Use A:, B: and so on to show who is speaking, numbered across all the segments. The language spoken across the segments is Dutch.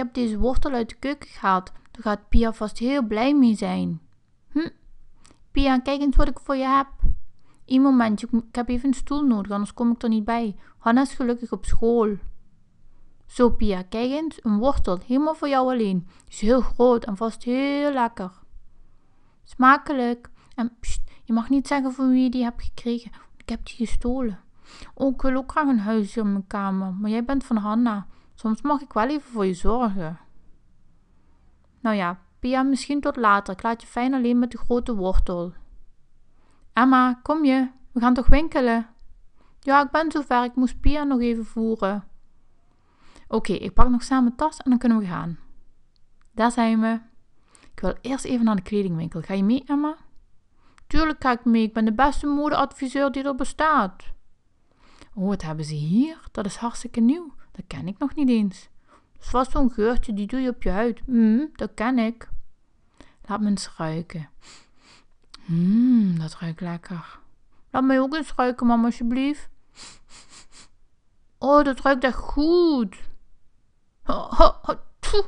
A: Ik heb deze wortel uit de keuken gehaald. Daar gaat Pia vast heel blij mee zijn. Hm. Pia, kijk eens wat ik voor je heb. Eén momentje, ik heb even een stoel nodig, anders kom ik er niet bij. Hanna is gelukkig op school. Zo Pia, kijk eens, een wortel, helemaal voor jou alleen. is heel groot en vast heel lekker. Smakelijk. En pst, je mag niet zeggen van wie je die hebt gekregen. Ik heb die gestolen. Ook oh, ik wil ook graag een huisje in mijn kamer, maar jij bent van Hanna. Soms mag ik wel even voor je zorgen. Nou ja, Pia, misschien tot later. Ik laat je fijn alleen met de grote wortel. Emma, kom je? We gaan toch winkelen? Ja, ik ben zover. Ik moest Pia nog even voeren. Oké, ik pak nog samen tas en dan kunnen we gaan. Daar zijn we. Ik wil eerst even naar de kledingwinkel. Ga je mee, Emma? Tuurlijk ga ik mee. Ik ben de beste modeadviseur die er bestaat. Oh, wat hebben ze hier? Dat is hartstikke nieuw. Dat ken ik nog niet eens. Dat is vast zo'n geurtje, die doe je op je huid. Mm, dat ken ik. Laat me eens ruiken. Mmm, dat ruikt lekker. Laat mij ook eens ruiken, mama, alsjeblieft. Oh, dat ruikt echt goed. Ho, oh, oh, ho, oh, ho,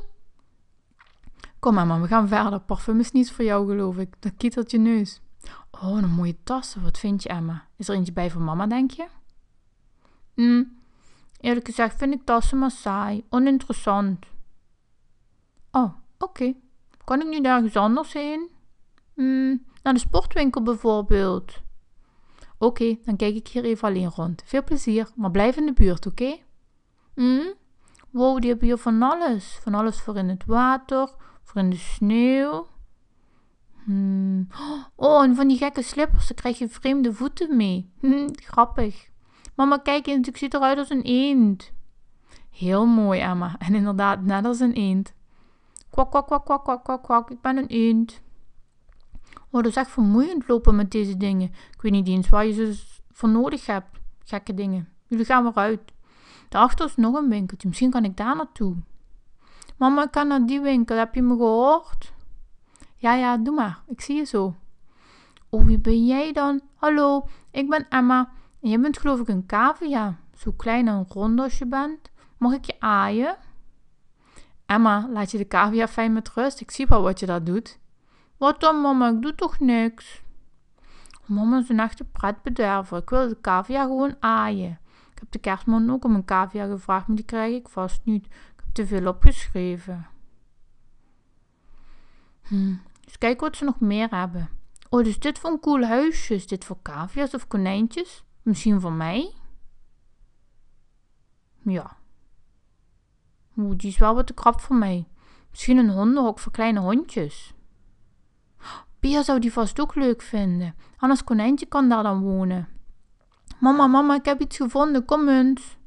A: Kom maar, mama, we gaan verder. Parfum is niets voor jou, geloof ik. Dat kietelt je neus. Oh, een mooie tassen. Wat vind je, Emma? Is er eentje bij voor mama, denk je? Mm. Eerlijk gezegd vind ik tassen maar saai, oninteressant. Oh, oké. Kan ik nu ergens anders heen? Hmm, naar de sportwinkel bijvoorbeeld. Oké, dan kijk ik hier even alleen rond. Veel plezier, maar blijf in de buurt, oké? Hmm? Wow, die hebben hier van alles. Van alles voor in het water, voor in de sneeuw. Hmm. Oh, en van die gekke slippers, daar krijg je vreemde voeten mee. grappig. Mama, kijk eens, ik ziet eruit als een eend. Heel mooi, Emma. En inderdaad, net als een eend. Kwak, kwak, kwak, kwak, kwak, kwak, Ik ben een eend. Oh, dat is echt vermoeiend lopen met deze dingen. Ik weet niet eens waar je ze voor nodig hebt. Gekke dingen. Jullie gaan weer uit. Daarachter is nog een winkeltje. Misschien kan ik daar naartoe. Mama, ik kan naar die winkel. Heb je me gehoord? Ja, ja, doe maar. Ik zie je zo. Oh, wie ben jij dan? Hallo, ik ben Emma. En je bent geloof ik een cavia. Zo klein en rond als je bent. Mag ik je aaien? Emma, laat je de cavia fijn met rust. Ik zie wel wat je dat doet. Wat dan, mama? Ik doe toch niks? Mama is een echte pretbederver. Ik wil de cavia gewoon aaien. Ik heb de kerstman ook om een cavia gevraagd, maar die krijg ik vast niet. Ik heb te veel opgeschreven. Hm, dus kijk wat ze nog meer hebben. Oh, dus dit voor een cool huisjes. Dit voor cavia's of konijntjes? Misschien van mij? Ja. Oeh, die is wel wat te krap voor mij. Misschien een hondenhok voor kleine hondjes. Pia zou die vast ook leuk vinden. Anders konijntje kan daar dan wonen. Mama, mama, ik heb iets gevonden. Kom eens.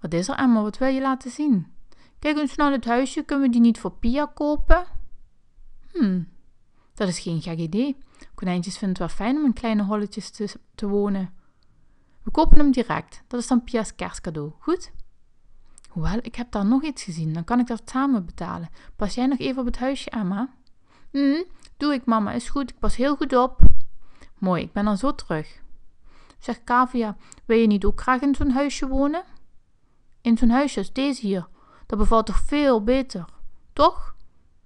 A: Wat is er, Emma? Wat wil je laten zien? Kijk eens naar het huisje. Kunnen we die niet voor Pia kopen? Hm, dat is geen gek idee. Konijntjes vinden het wel fijn om in kleine holletjes te, te wonen. We kopen hem direct. Dat is dan Pia's kerstcadeau. Goed? Hoewel, ik heb daar nog iets gezien. Dan kan ik dat samen betalen. Pas jij nog even op het huisje, Emma? Hm, doe ik, mama. Is goed. Ik pas heel goed op. Mooi, ik ben dan zo terug. Zegt Kavia, wil je niet ook graag in zo'n huisje wonen? In zo'n huisje als deze hier. Dat bevalt toch veel beter? Toch?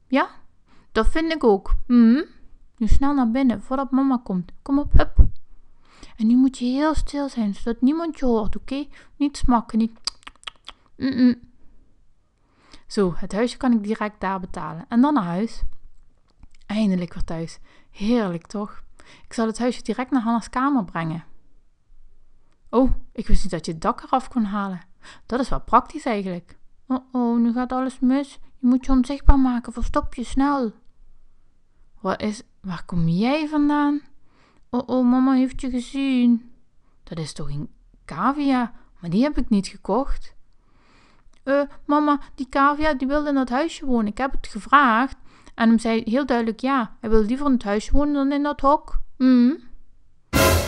A: Ja? Dat vind ik ook. Hm? Nu snel naar binnen, voordat mama komt. Kom op, hup. En nu moet je heel stil zijn, zodat niemand je hoort, oké? Niet smakken, niet... Mm -mm. Zo, het huisje kan ik direct daar betalen. En dan naar huis. Eindelijk weer thuis. Heerlijk, toch? Ik zal het huisje direct naar Hanna's kamer brengen. Oh, ik wist niet dat je het dak eraf kon halen. Dat is wel praktisch eigenlijk. Oh-oh, nu gaat alles mis. Je moet je onzichtbaar maken. Verstop je snel. Wat is, waar kom jij vandaan? Oh, oh, mama heeft je gezien. Dat is toch een cavia? Maar die heb ik niet gekocht. Uh, mama, die cavia die wilde in dat huisje wonen. Ik heb het gevraagd. En hem zei heel duidelijk ja. Hij wil liever in het huisje wonen dan in dat hok. Mm.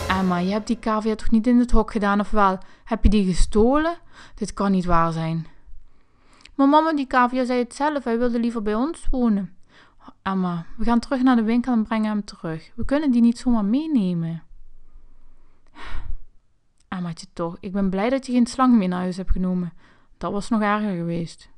A: Emma, eh, je hebt die cavia toch niet in het hok gedaan of wel? Heb je die gestolen? Dit kan niet waar zijn. Maar mama, die cavia zei het zelf. Hij wilde liever bij ons wonen. Emma, we gaan terug naar de winkel en brengen hem terug. We kunnen die niet zomaar meenemen. je toch, ik ben blij dat je geen slang mee naar huis hebt genomen. Dat was nog erger geweest.